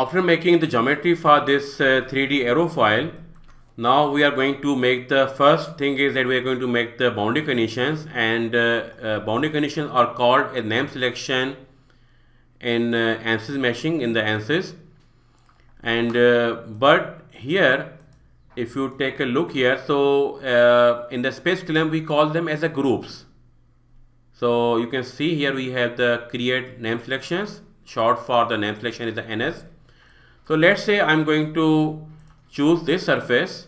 After making the geometry for this uh, 3D arrow file, now we are going to make the first thing is that we are going to make the boundary conditions and uh, uh, boundary conditions are called a name selection in uh, ANSYS meshing in the ANSYS and uh, but here if you take a look here so uh, in the space column we call them as a groups so you can see here we have the create name selections short for the name selection is the NS so let's say I'm going to choose this surface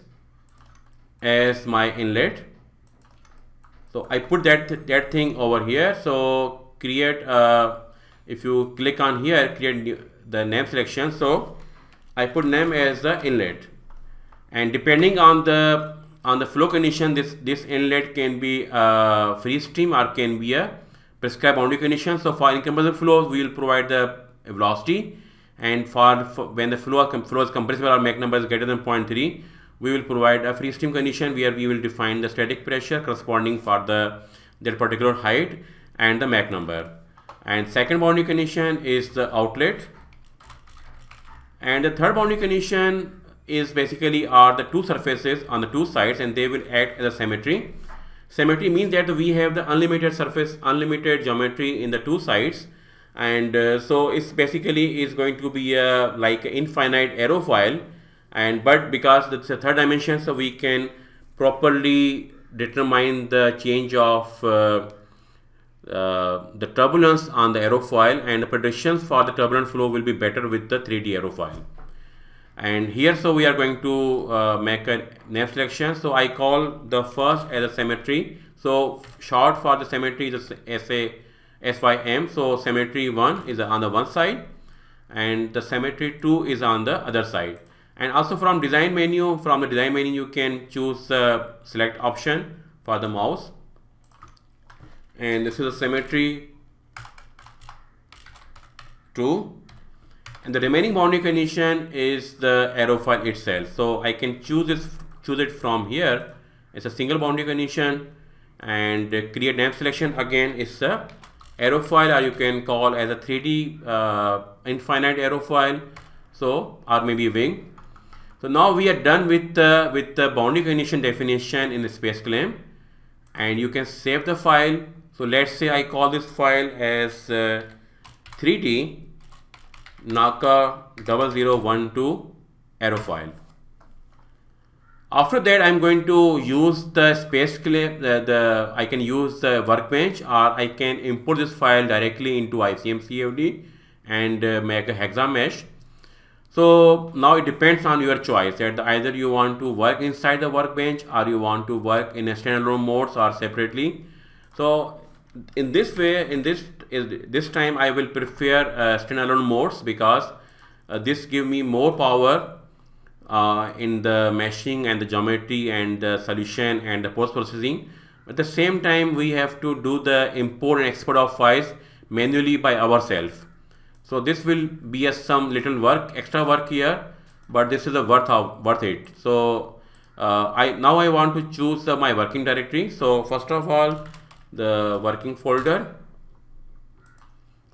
as my inlet. So I put that, that thing over here. So create, uh, if you click on here, create new, the name selection. So I put name as the inlet and depending on the on the flow condition, this, this inlet can be uh, free stream or can be a prescribed boundary condition. So for incompressible flow, we will provide the velocity and for, for when the flow flows compressible or Mach number is greater than 0.3 we will provide a free stream condition where we will define the static pressure corresponding for the that particular height and the Mach number and second boundary condition is the outlet and the third boundary condition is basically are the two surfaces on the two sides and they will act as a symmetry symmetry means that we have the unlimited surface unlimited geometry in the two sides and uh, so it's basically is going to be a like infinite arrow file and but because it's a third dimension so we can properly determine the change of uh, uh, the turbulence on the arrow file and the predictions for the turbulent flow will be better with the 3D arrow file. And here so we are going to uh, make a name selection. So I call the first as a symmetry. So short for the symmetry is SA SYM. So cemetery 1 is on the one side and the cemetery 2 is on the other side. And also from design menu, from the design menu you can choose uh, select option for the mouse. And this is a cemetery 2 and the remaining boundary condition is the arrow file itself. So I can choose this choose it from here. It's a single boundary condition and create name selection again is a aerofoil or you can call as a 3D uh, infinite aerofoil so or maybe wing. So now we are done with uh, with the boundary condition definition in the space claim and you can save the file. So let's say I call this file as uh, 3D Naka 0012 aerofoil. After that, I'm going to use the space clip, the, the, I can use the workbench or I can import this file directly into ICM CFD and uh, make a hexa mesh. So now it depends on your choice that either you want to work inside the workbench or you want to work in a standalone modes or separately. So in this way, in this this time I will prefer uh, standalone modes because uh, this give me more power uh, in the meshing and the geometry and the solution and the post-processing. At the same time, we have to do the import and export of files manually by ourselves. So this will be a some little work, extra work here, but this is a worth of worth it. So uh, I now I want to choose uh, my working directory. So first of all, the working folder,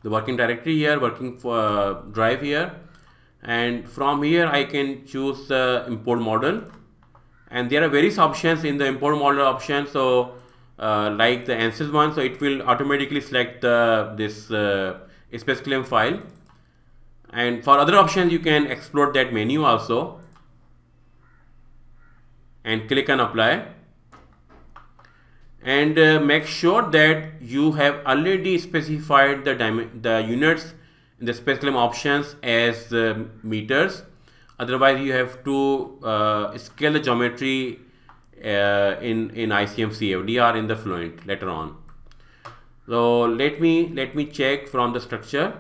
the working directory here, working uh, drive here, and from here I can choose uh, import model and there are various options in the import model option so uh, like the ANSYS one so it will automatically select this uh, space claim file and for other options you can explore that menu also and click on apply and uh, make sure that you have already specified the, the units the space claim options as uh, meters otherwise you have to uh, scale the geometry uh, in in ICM CFD or in the fluent later on so let me let me check from the structure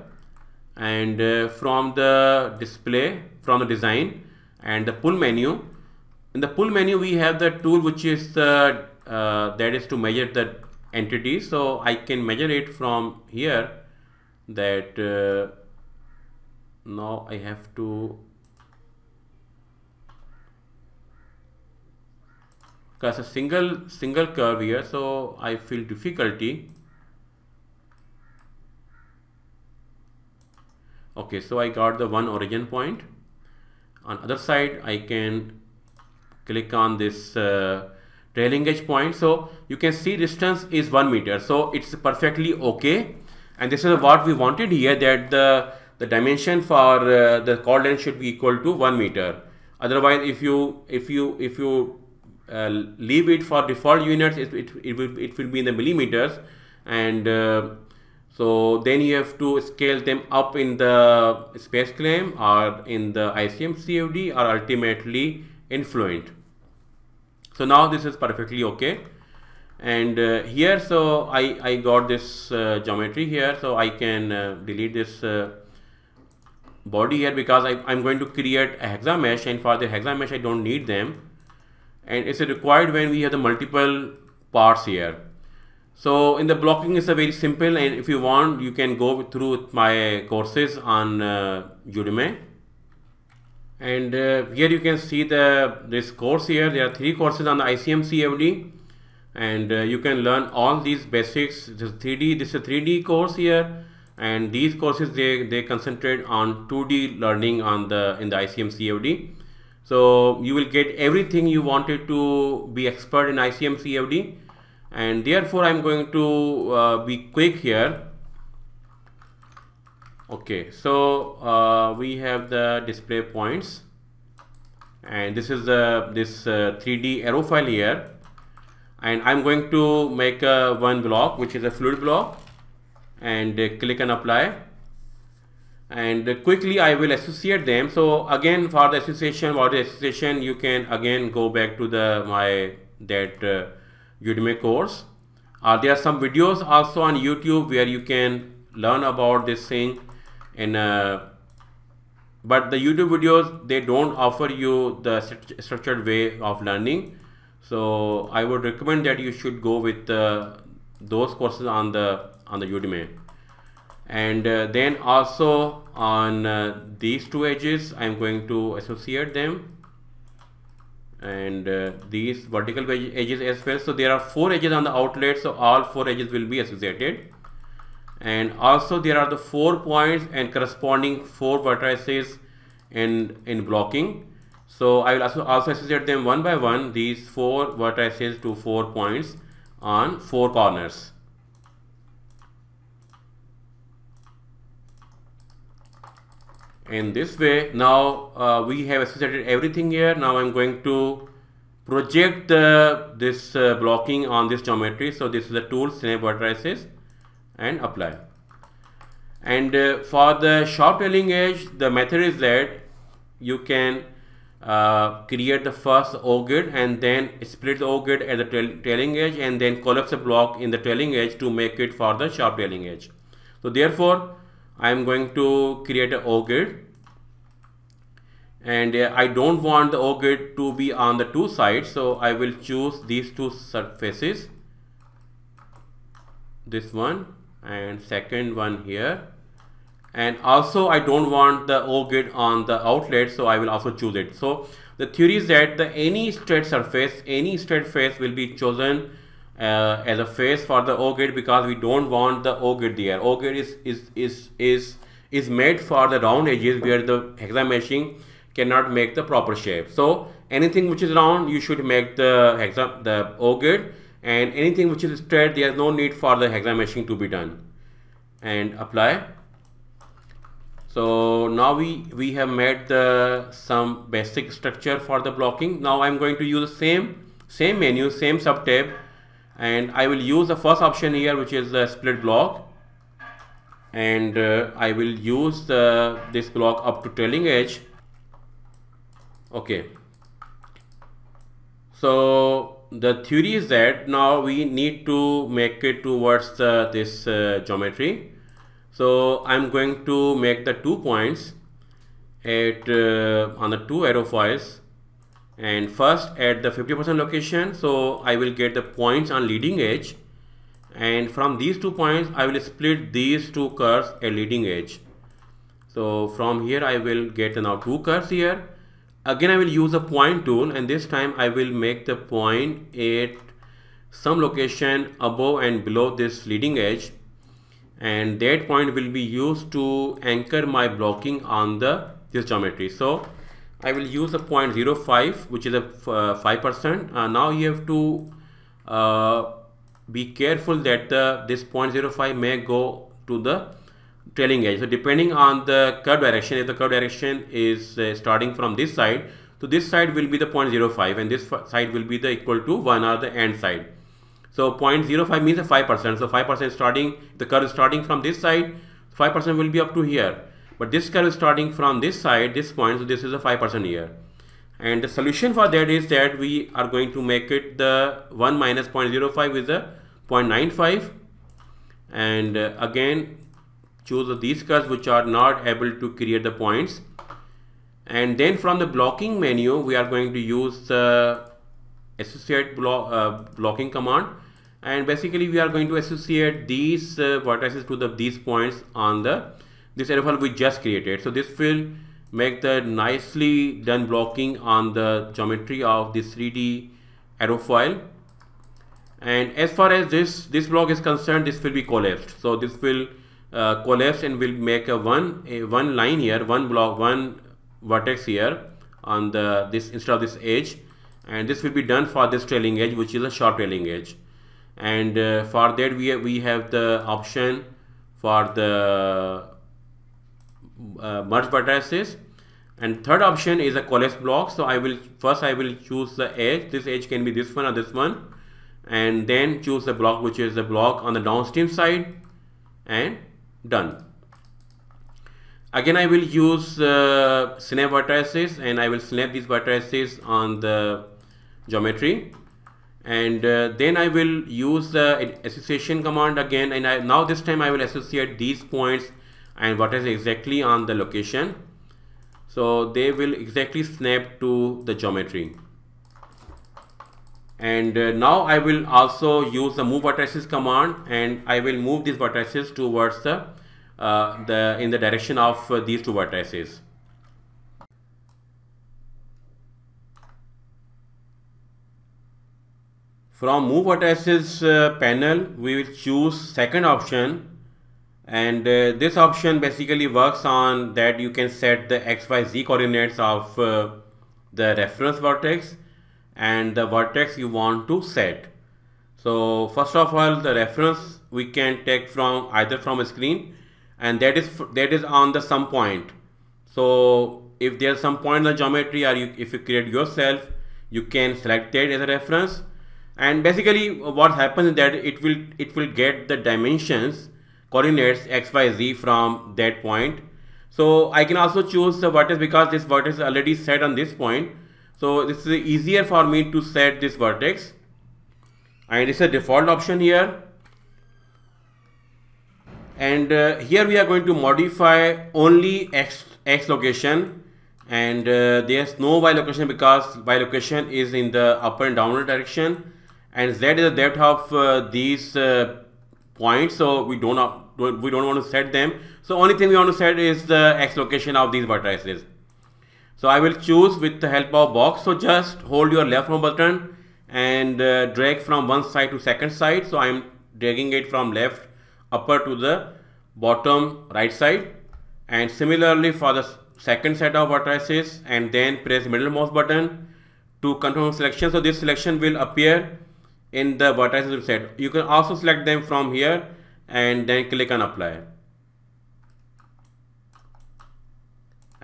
and uh, from the display from the design and the pull menu in the pull menu we have the tool which is uh, that is to measure the entity so I can measure it from here that uh, now I have to because a single single curve here so I feel difficulty okay so I got the one origin point on other side I can click on this uh, trailing edge point so you can see distance is 1 meter so it's perfectly okay and this is what we wanted here that the the dimension for uh, the chord length should be equal to 1 meter otherwise if you if you if you uh, leave it for default units it, it, it, will, it will be in the millimeters and uh, so then you have to scale them up in the space claim or in the ICM CFD or ultimately in Fluent. So now this is perfectly okay and uh, here so I, I got this uh, geometry here so I can uh, delete this uh, body here because I, I'm going to create a hexa mesh and for the hexa mesh I don't need them and it's required when we have the multiple parts here so in the blocking is a very simple and if you want you can go through my courses on uh, Udemy and uh, here you can see the this course here there are three courses on the ICM CFD and uh, you can learn all these basics this 3d this is a 3d course here and these courses they they concentrate on 2d learning on the in the icm cfd so you will get everything you wanted to be expert in icm cfd and therefore i'm going to uh, be quick here okay so uh, we have the display points and this is the this 3d uh, arrow file here and I'm going to make a one block which is a fluid block and uh, click and apply and uh, quickly I will associate them so again for the association for the association you can again go back to the my that uh, Udemy course uh, there are some videos also on YouTube where you can learn about this thing and uh, but the YouTube videos they don't offer you the structured way of learning so I would recommend that you should go with uh, those courses on the on the Udemy. And uh, then also on uh, these two edges, I'm going to associate them and uh, these vertical edges as well. So there are four edges on the outlet. So all four edges will be associated. And also there are the four points and corresponding four vertices in, in blocking so I will also, also associate them one by one these four vertices to four points on four corners. In this way now uh, we have associated everything here. Now I'm going to project uh, this uh, blocking on this geometry. So this is the tool snap vertices and apply. And uh, for the sharp edge the method is that you can uh, create the first OR and then split the OR at the trailing edge and then collapse the block in the trailing edge to make it for the sharp trailing edge. So therefore, I am going to create an OR and uh, I don't want the OR to be on the two sides. So I will choose these two surfaces, this one and second one here and also I don't want the O grid on the outlet so I will also choose it. So the theory is that the any straight surface any straight face will be chosen uh, as a face for the O grid because we don't want the O grid there. O grid is, is, is, is, is made for the round edges where the hexa meshing cannot make the proper shape. So anything which is round you should make the hexa the O grid and anything which is straight there is no need for the hexa meshing to be done and apply so now we, we have made the, some basic structure for the blocking. Now I'm going to use the same, same menu, same sub tab and I will use the first option here which is the split block and uh, I will use the, this block up to trailing edge. Okay. So the theory is that now we need to make it towards the, uh, this uh, geometry so I'm going to make the two points at uh, on the two arrow files and first at the 50% location so I will get the points on leading edge and from these two points I will split these two curves at leading edge so from here I will get now two curves here again I will use a point tool and this time I will make the point at some location above and below this leading edge and that point will be used to anchor my blocking on the this geometry so I will use a 0.05 which is a 5% uh, uh, now you have to uh, be careful that this 0.05 may go to the trailing edge so depending on the curve direction if the curve direction is uh, starting from this side so this side will be the 0.05 and this side will be the equal to 1 or the end side so 0.05 means a 5%. So 5% starting, the curve is starting from this side, 5% will be up to here. But this curve is starting from this side, this point, so this is a 5% here. And the solution for that is that we are going to make it the 1 minus 0.05 is a 0.95. And uh, again, choose these curves which are not able to create the points. And then from the blocking menu, we are going to use the associate blo uh, blocking command and basically we are going to associate these uh, vertices to the these points on the this airfoil we just created so this will make the nicely done blocking on the geometry of this 3d arrow file and as far as this this block is concerned this will be collapsed so this will uh, collapse and will make a one a one line here one block one vertex here on the this instead of this edge and this will be done for this trailing edge which is a short trailing edge and uh, for that we have, we have the option for the uh, merge vertices and third option is a collapse block so I will first I will choose the edge this edge can be this one or this one and then choose the block which is the block on the downstream side and done again I will use uh, snap vertices and I will snap these vertices on the geometry and uh, then I will use the association command again and I, now this time I will associate these points and what is exactly on the location so they will exactly snap to the geometry and uh, now I will also use the move vertices command and I will move these vertices towards the, uh, the in the direction of uh, these two vertices From move vertices uh, panel, we will choose second option and uh, this option basically works on that you can set the XYZ coordinates of uh, the reference vertex and the vertex you want to set. So first of all, the reference we can take from either from a screen and that is that is on the some point. So if there's some point in the geometry or you, if you create yourself, you can select that as a reference and basically what happens is that it will it will get the dimensions coordinates xyz from that point so I can also choose the vertex because this vertex is already set on this point so this is easier for me to set this vertex and it's a default option here and uh, here we are going to modify only x x location and uh, there's no y location because y location is in the up and downward direction and z is the depth of uh, these uh, points so we don't we don't want to set them so only thing we want to set is the x location of these vertices so I will choose with the help of box so just hold your left mouse button and uh, drag from one side to second side so I am dragging it from left upper to the bottom right side and similarly for the second set of vertices and then press middle mouse button to confirm selection so this selection will appear in the vertices set. You can also select them from here and then click on apply.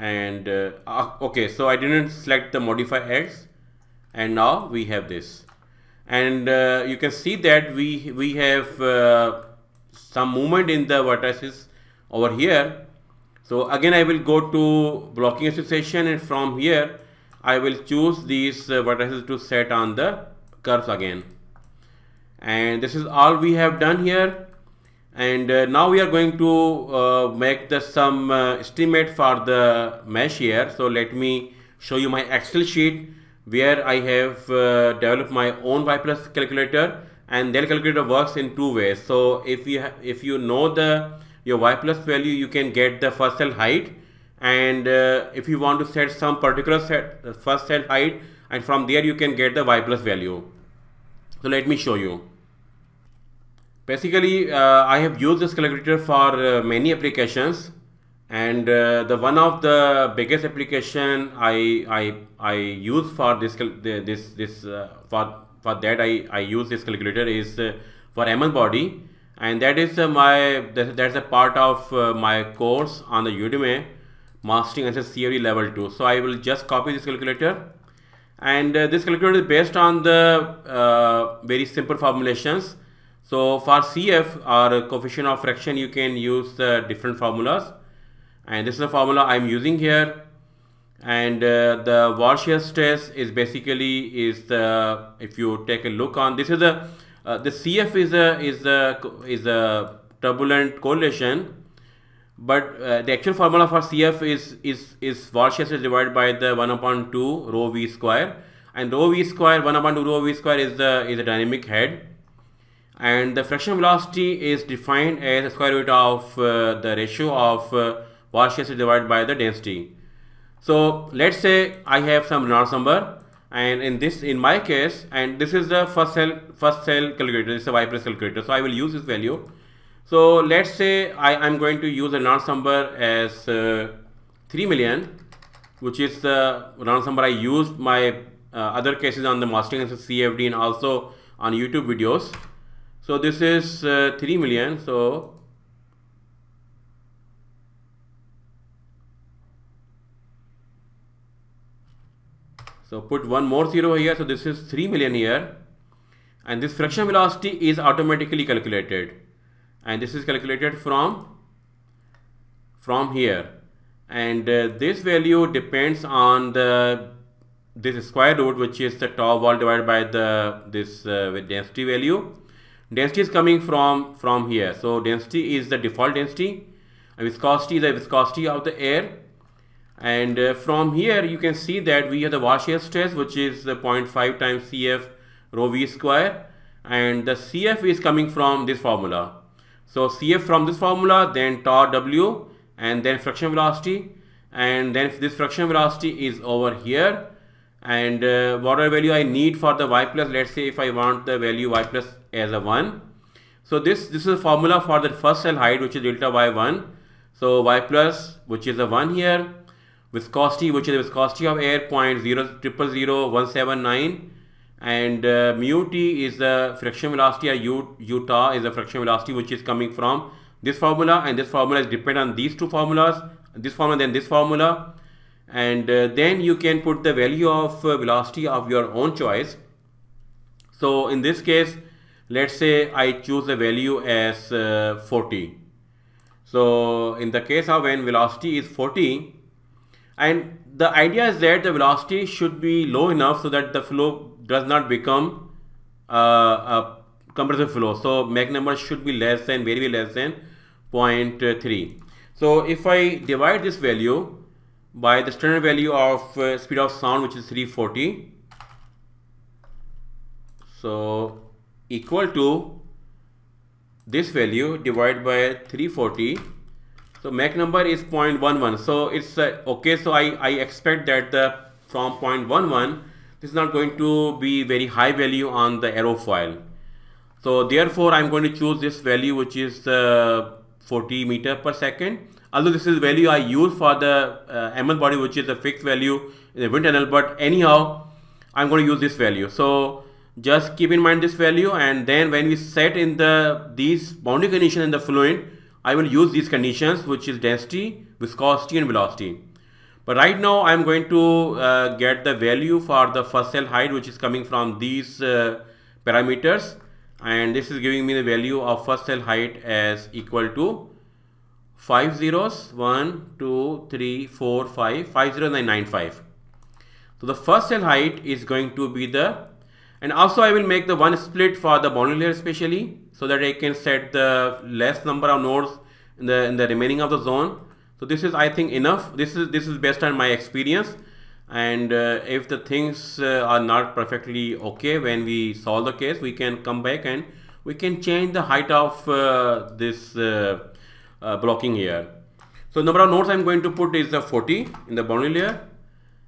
And uh, uh, okay, so I didn't select the modify x and now we have this. And uh, you can see that we, we have uh, some movement in the vertices over here. So again, I will go to blocking association and from here, I will choose these uh, vertices to set on the curves again and this is all we have done here and uh, now we are going to uh, make the some uh, estimate for the mesh here so let me show you my excel sheet where i have uh, developed my own y plus calculator and their calculator works in two ways so if you if you know the your y plus value you can get the first cell height and uh, if you want to set some particular set uh, first cell height and from there you can get the y plus value so let me show you Basically, uh, I have used this calculator for uh, many applications and uh, the one of the biggest application I, I, I use for this, this, this for, for that I, I use this calculator is for ML body and that is uh, my that, that's a part of uh, my course on the Udemy mastering a theory level 2 so I will just copy this calculator and uh, this calculator is based on the very simple formulations so for CF or coefficient of fraction, you can use uh, different formulas. And this is the formula I'm using here. And uh, the wall shear stress is basically is the if you take a look on this is a uh, the CF is a is a is a turbulent correlation, but uh, the actual formula for CF is is is wall shear stress divided by the one upon two rho v square, and rho v square one upon two rho v square is the is the dynamic head and the fractional velocity is defined as square root of uh, the ratio of uh, velocity divided by the density. So let's say I have some Reynolds number and in this in my case and this is the first cell first cell calculator is a Vipress calculator so I will use this value. So let's say I am going to use a Reynolds number as uh, 3 million which is the Reynolds number I used my uh, other cases on the mastering CFD and also on YouTube videos. So this is uh, 3 million. So So put one more zero here. So this is 3 million here. And this friction velocity is automatically calculated. And this is calculated from, from here. And uh, this value depends on the this square root which is the top wall divided by the this uh, density value density is coming from from here so density is the default density viscosity is the viscosity of the air and uh, from here you can see that we have the wash stress which is the 0.5 times cf rho v square and the cf is coming from this formula so cf from this formula then tau w and then friction velocity and then this friction velocity is over here and uh, whatever value I need for the y plus let's say if I want the value y plus as a 1 so this this is a formula for the first cell height which is delta y1 so y plus which is a 1 here viscosity which is the viscosity of air 0.000179 and uh, mu t is the friction velocity or u, uta tau is the friction velocity which is coming from this formula and this formula is dependent on these two formulas this formula then this formula and uh, then you can put the value of uh, velocity of your own choice so in this case let's say I choose the value as uh, 40 so in the case of when velocity is 40 and the idea is that the velocity should be low enough so that the flow does not become uh, a compressive flow so Mach number should be less than very less than 0.3 so if I divide this value by the standard value of uh, speed of sound which is 340 so equal to this value divided by 340 so Mach number is 0.11 so it's uh, okay so I, I expect that the from 0.11 this is not going to be very high value on the file so therefore I'm going to choose this value which is uh, 40 meter per second although this is value I use for the uh, ML body which is a fixed value in the wind tunnel but anyhow I'm going to use this value so just keep in mind this value and then when we set in the these boundary conditions in the fluid I will use these conditions which is density viscosity and velocity but right now I'm going to uh, get the value for the first cell height which is coming from these uh, parameters and this is giving me the value of first cell height as equal to five zeros, one, two, three, four, five, five zero nine nine five. nine five. So the first cell height is going to be the, and also I will make the one split for the boundary layer especially, so that I can set the less number of nodes in the, in the remaining of the zone. So this is I think enough. This is this is based on my experience, and uh, if the things uh, are not perfectly okay when we solve the case, we can come back and we can change the height of uh, this uh, uh, blocking here. So number of nodes I'm going to put is uh, 40 in the boundary layer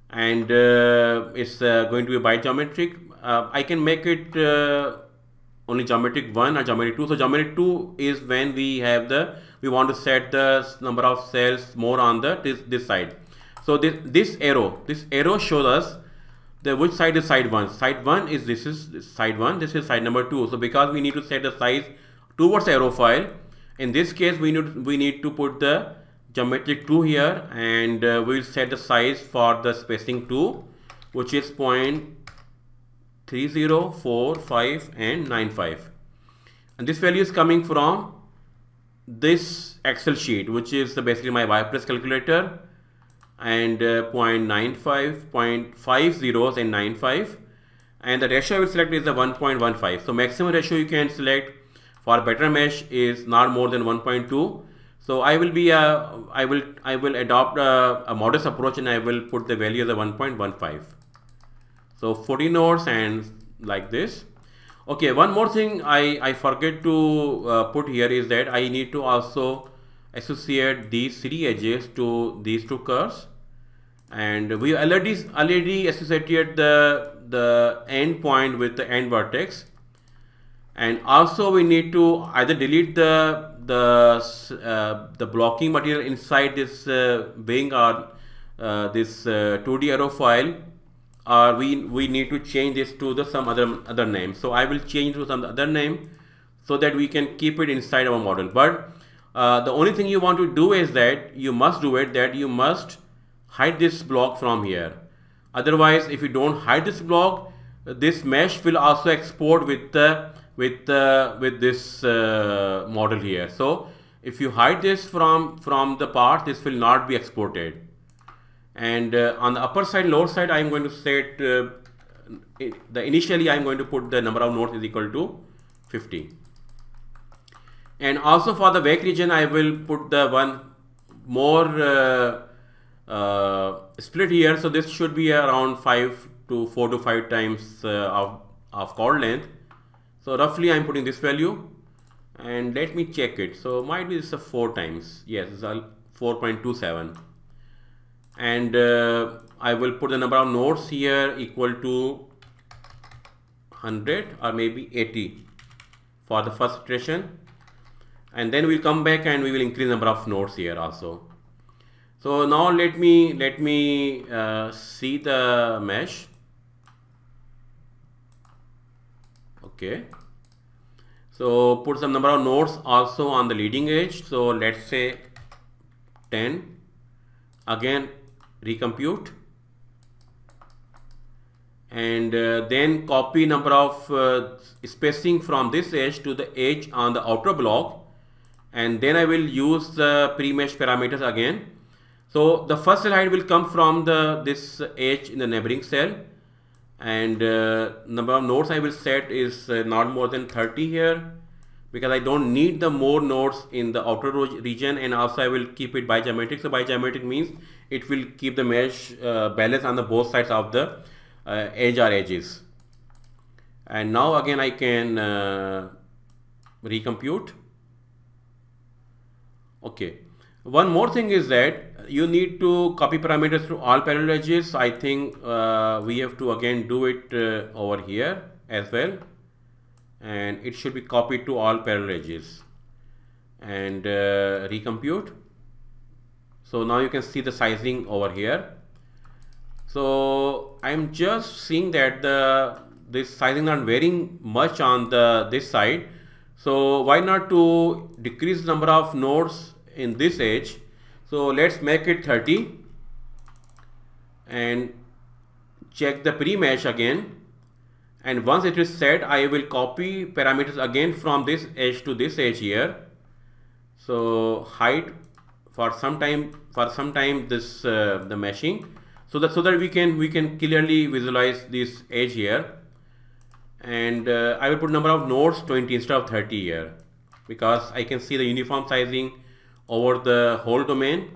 and uh, it's uh, going to be bigeometric. Uh, I can make it uh, only geometric 1 or geometric 2. So geometric 2 is when we have the, we want to set the number of cells more on the this, this side. So this, this arrow, this arrow shows us the which side is side 1. Side 1 is this is side 1, this is side number 2. So because we need to set the size towards arrow file, in this case we need we need to put the geometric 2 here and uh, we'll set the size for the spacing 2 which is 0.3045 and 95 and this value is coming from this excel sheet which is basically my wireless calculator and uh, 0.95 0.50 and 95 and the ratio I will select is the 1.15 so maximum ratio you can select for better mesh is not more than 1.2 so I will be a I will I will adopt a, a modest approach and I will put the value as a 1.15 so 40 nodes and like this okay one more thing I, I forget to uh, put here is that I need to also associate these three edges to these two curves and we already already associated the the end point with the end vertex and also we need to either delete the the uh, the blocking material inside this uh, wing or uh, this 2D uh, arrow file or we we need to change this to the some other other name so I will change to some other name so that we can keep it inside our model but uh, the only thing you want to do is that you must do it that you must hide this block from here otherwise if you don't hide this block this mesh will also export with the with uh, with this uh, model here so if you hide this from from the part this will not be exported and uh, on the upper side lower side I am going to set uh, the initially I am going to put the number of nodes is equal to 50 and also for the wake region I will put the one more uh, uh, split here so this should be around 5 to 4 to 5 times of, of chord length so roughly I'm putting this value and let me check it so might be this a four times yes it's a 4.27 and uh, I will put the number of nodes here equal to 100 or maybe 80 for the first iteration and then we'll come back and we will increase number of nodes here also so now let me let me uh, see the mesh okay so put some number of nodes also on the leading edge so let's say 10 again recompute and uh, then copy number of uh, spacing from this edge to the edge on the outer block and then I will use the pre-mesh parameters again so the first cell will come from the this edge in the neighboring cell and uh, number of nodes I will set is uh, not more than 30 here because I don't need the more nodes in the outer region and also I will keep it bigeometric. So bigeometric means it will keep the mesh uh, balance on the both sides of the uh, edge or edges. And now again I can uh, recompute. Okay. One more thing is that you need to copy parameters to all panel edges. I think uh, we have to again do it uh, over here as well. And it should be copied to all parallel edges and uh, recompute. So now you can see the sizing over here. So I'm just seeing that the this sizing not varying much on the this side. So why not to decrease number of nodes in this edge so let's make it 30 and check the pre-mesh again and once it is set I will copy parameters again from this edge to this edge here. So height for some time for some time this uh, the meshing so that so that we can we can clearly visualize this edge here and uh, I will put number of nodes 20 instead of 30 here because I can see the uniform sizing over the whole domain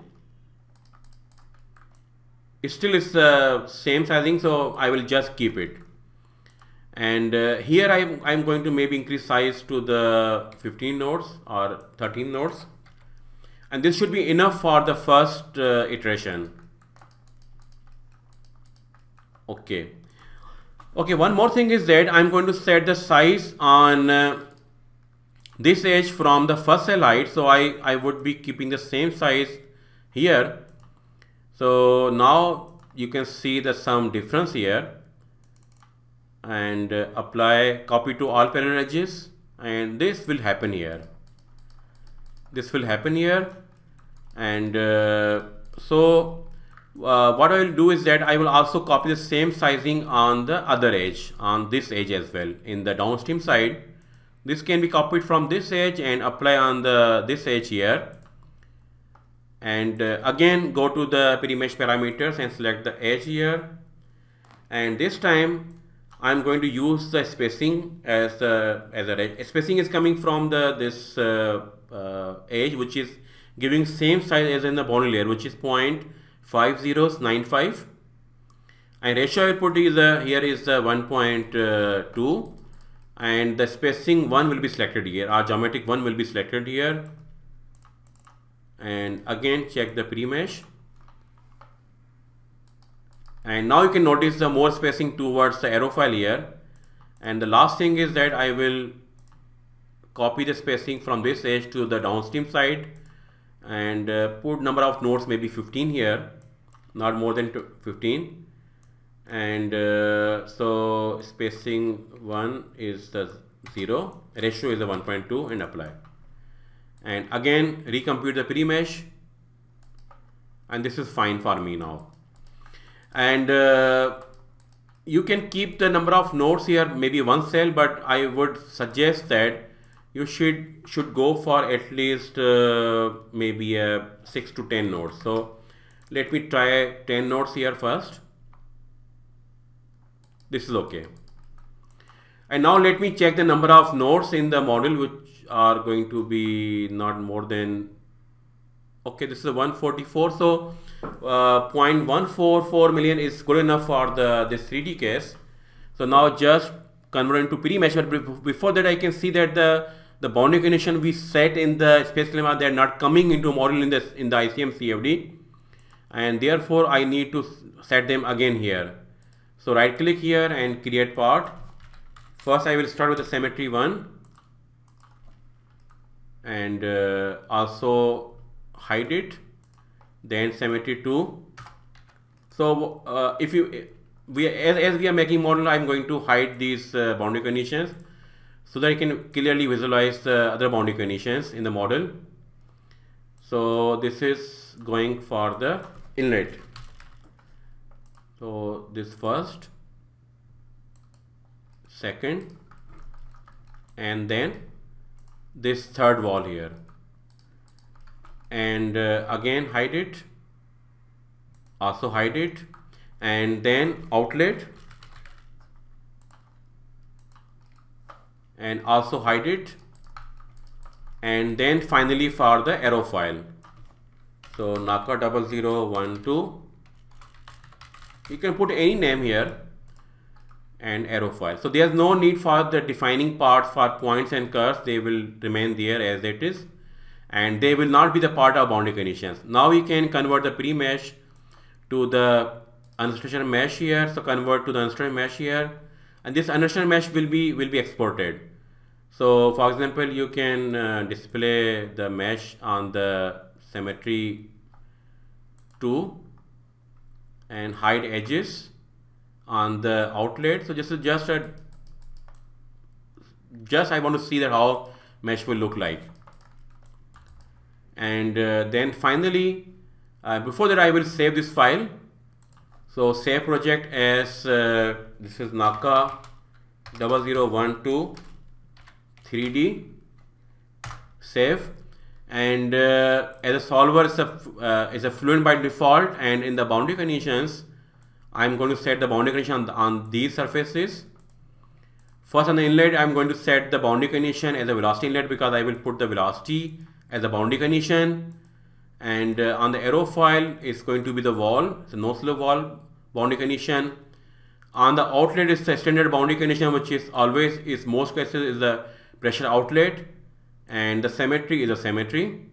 it still is uh, same sizing so I will just keep it and uh, here I am, I am going to maybe increase size to the 15 nodes or 13 nodes and this should be enough for the first uh, iteration okay okay one more thing is that I'm going to set the size on uh, this edge from the first cell height so I, I would be keeping the same size here so now you can see the some difference here and uh, apply copy to all parent edges and this will happen here this will happen here and uh, so uh, what I will do is that I will also copy the same sizing on the other edge on this edge as well in the downstream side this can be copied from this edge and apply on the this edge here and uh, again go to the pre-mesh parameters and select the edge here and this time I'm going to use the spacing as a, as a spacing is coming from the this uh, uh, edge which is giving same size as in the boundary layer which is 0.5095 and ratio output is uh, here is uh, uh 1.2 and the spacing 1 will be selected here our geometric 1 will be selected here and again check the pre-mesh and now you can notice the more spacing towards the arrow file here and the last thing is that I will copy the spacing from this edge to the downstream side and uh, put number of nodes maybe 15 here not more than 15 and uh, so spacing 1 is the 0 ratio is the 1.2 and apply and again recompute the pre-mesh and this is fine for me now and uh, you can keep the number of nodes here maybe one cell but I would suggest that you should should go for at least uh, maybe uh, 6 to 10 nodes so let me try 10 nodes here first this is okay. And now let me check the number of nodes in the model which are going to be not more than, okay, this is 144. So uh, 0.144 million is good enough for the this 3D case. So now just convert into pre-measure. Before that, I can see that the the boundary condition we set in the space lemma they are not coming into model in this in the ICM CFD, and therefore I need to set them again here. So right click here and create part. First I will start with the symmetry one and uh, also hide it then symmetry 2 so uh, if you we as, as we are making model I'm going to hide these uh, boundary conditions so that you can clearly visualize the uh, other boundary conditions in the model so this is going for the inlet so this first second and then this third wall here and uh, again hide it also hide it and then outlet and also hide it and then finally for the arrow file so naka double zero one two you can put any name here and arrow file so there's no need for the defining parts for points and curves they will remain there as it is and they will not be the part of boundary conditions now you can convert the pre-mesh to the unstructured mesh here so convert to the unstructured mesh here and this unstructured mesh will be will be exported so for example you can uh, display the mesh on the symmetry 2 and hide edges on the outlet. So this is just a uh, just I want to see that how mesh will look like. And uh, then finally, uh, before that I will save this file. So save project as uh, this is Naka 0012 3D save and uh, as a solver is a, uh, is a fluent by default and in the boundary conditions I'm going to set the boundary condition on, on these surfaces first on the inlet I'm going to set the boundary condition as a velocity inlet because I will put the velocity as a boundary condition and uh, on the arrow file it's going to be the wall the no slope wall boundary condition on the outlet is the standard boundary condition which is always is most cases is the pressure outlet and the cemetery is a cemetery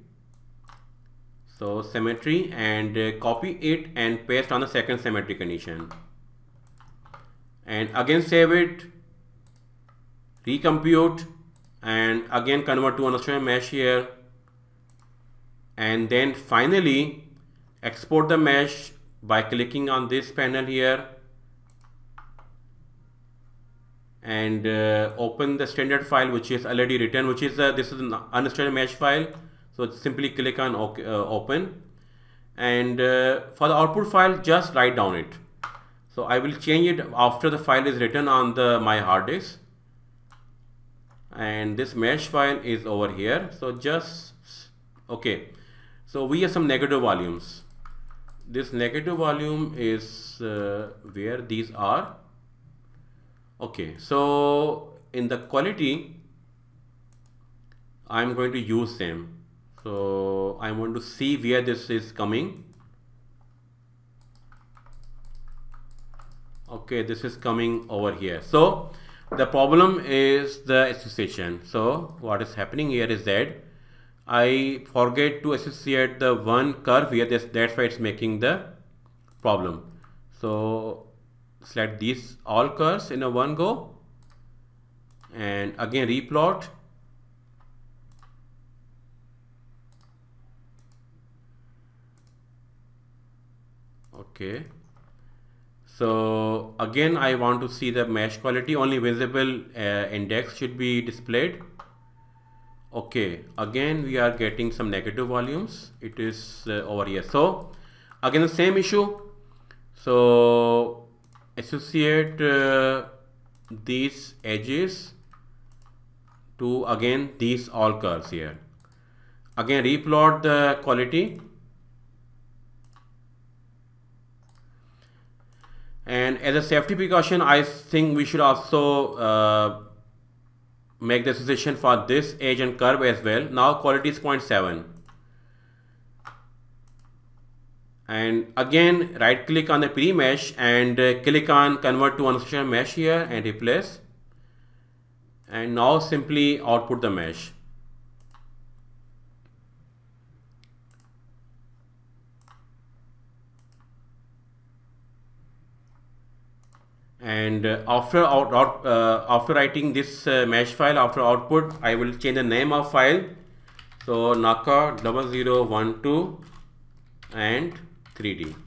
so cemetery and uh, copy it and paste on the second cemetery condition and again save it recompute and again convert to another mesh here and then finally export the mesh by clicking on this panel here and uh, open the standard file which is already written which is uh, this is an unstructured mesh file so simply click on uh, open and uh, for the output file just write down it so I will change it after the file is written on the my hard disk and this mesh file is over here so just okay so we have some negative volumes this negative volume is uh, where these are Okay, so in the quality, I'm going to use them. So I want to see where this is coming. Okay, this is coming over here. So the problem is the association. So what is happening here is that I forget to associate the one curve here. that's why it's making the problem. So select these all curves in a one go and again replot okay so again I want to see the mesh quality only visible uh, index should be displayed okay again we are getting some negative volumes it is uh, over here so again the same issue so associate uh, these edges to again these all curves here again replot the quality and as a safety precaution I think we should also uh, make the association for this edge and curve as well now quality is 0.7 and again right click on the pre-mesh and uh, click on convert to unstructured mesh here and replace and now simply output the mesh and uh, after out, out uh, after writing this uh, mesh file after output I will change the name of file so naka 0012 and 3D.